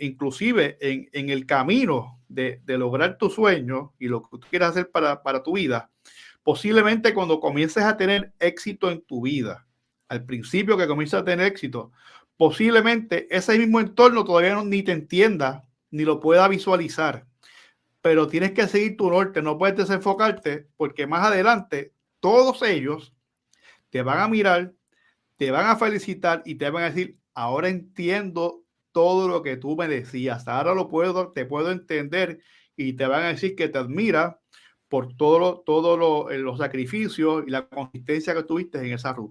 inclusive en, el camino de, lograr tu sueño y lo que tú quieras hacer para, tu vida, posiblemente cuando comiences a tener éxito en tu vida, al principio que comiences a tener éxito, posiblemente ese mismo entorno todavía no, ni te entienda, ni lo pueda visualizar. Pero tienes que seguir tu norte, no puedes desenfocarte, porque más adelante todos ellos te van a mirar, te van a felicitar y te van a decir, ahora entiendo todo lo que tú me decías. Ahora lo puedo, te puedo entender y te van a decir que te admira por todos todo lo, eh, los sacrificios y la consistencia que tuviste en esa ruta.